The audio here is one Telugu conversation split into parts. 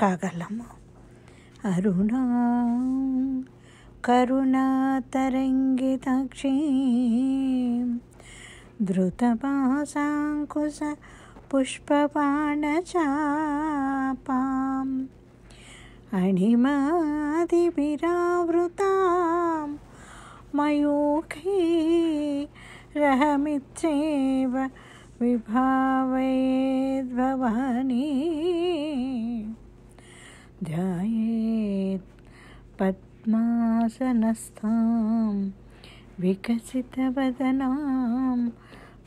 కాగలము అరుణా కరుణాతరంగితాక్షీ ధృతపాసాంకుశ पुष्पपाणचापाम् अणिमादिभिरावृतां मयूखे रहमित्येव विभावयेद्भवानी पद्मासनस्थां विकसितवदनां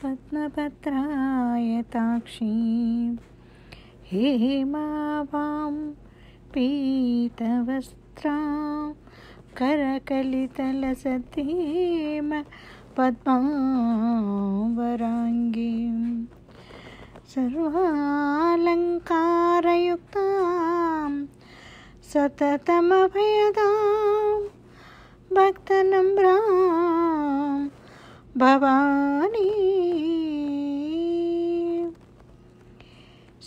पद्मपत्रायताक्षीं हेमावां पीतवस्त्रां करकलितलसतीं पद्मावराङ्गीं सर्वालङ्कारयुक्ता सततमभयदां भक्तनम्रां भवानी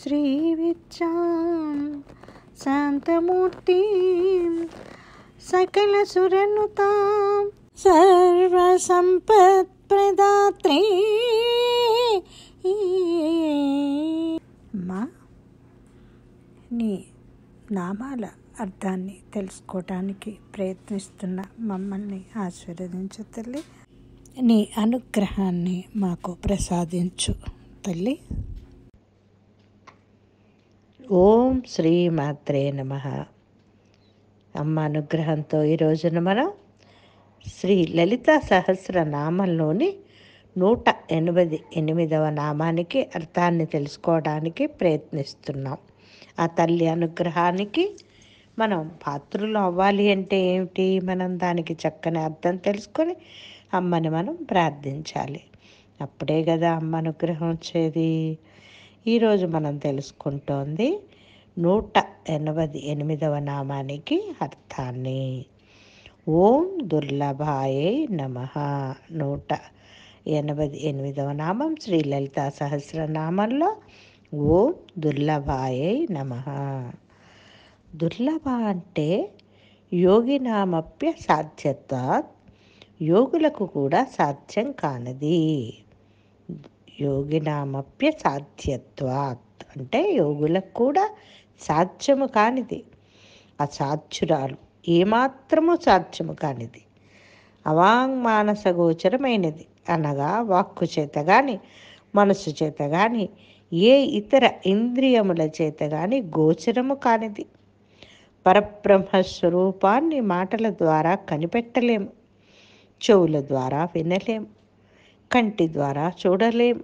श्रीविच्चां शान्तमूर्तिं सकलसुरनुतां सर्वसम्पत्प्रदात्री मा நீ నామాల అర్థాన్ని తెలుసుకోవటానికి ప్రయత్నిస్తున్న మమ్మల్ని ఆశీర్వదించు తల్లి నీ అనుగ్రహాన్ని మాకు ప్రసాదించు తల్లి ఓం శ్రీ మాత్రే నమ అమ్మ అనుగ్రహంతో ఈరోజున మనం శ్రీ లలిత సహస్ర నామంలోని నూట ఎనభై ఎనిమిదవ నామానికి అర్థాన్ని తెలుసుకోవడానికి ప్రయత్నిస్తున్నాం ఆ తల్లి అనుగ్రహానికి మనం పాత్రులు అవ్వాలి అంటే ఏమిటి మనం దానికి చక్కని అర్థం తెలుసుకొని అమ్మని మనం ప్రార్థించాలి అప్పుడే కదా అమ్మ అనుగ్రహం వచ్చేది ఈరోజు మనం తెలుసుకుంటోంది నూట ఎనభై ఎనిమిదవ నామానికి అర్థాన్ని ఓం దుర్లభాయే నమ నూట ఎనభై ఎనిమిదవ నామం శ్రీ లలితా సహస్రనామంలో ఓం దుర్లభాయై నమ దుర్లభ అంటే యోగినామప్య సాధ్యత యోగులకు కూడా సాధ్యం కానిది యోగినామప్య సాధ్యత్వాత్ అంటే యోగులకు కూడా సాధ్యము కానిది అసాధ్యురాలు ఏమాత్రము సాధ్యము కానిది అవాంగ్ గోచరమైనది అనగా వాక్కు చేత కానీ మనసు చేత కానీ ఏ ఇతర ఇంద్రియముల చేత కానీ గోచరము కానిది పరబ్రహ్మ స్వరూపాన్ని మాటల ద్వారా కనిపెట్టలేము చెవుల ద్వారా వినలేము కంటి ద్వారా చూడలేము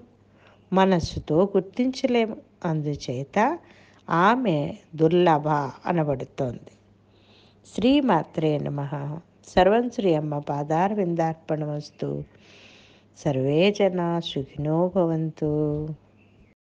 మనస్సుతో గుర్తించలేము అందుచేత ఆమె దుర్లభ అనబడుతోంది శ్రీమాత్రే నమ సర్వం శ్రీ అమ్మ పాదార విందార్పణ వస్తు సర్వే జనా సుఖినో భవంతు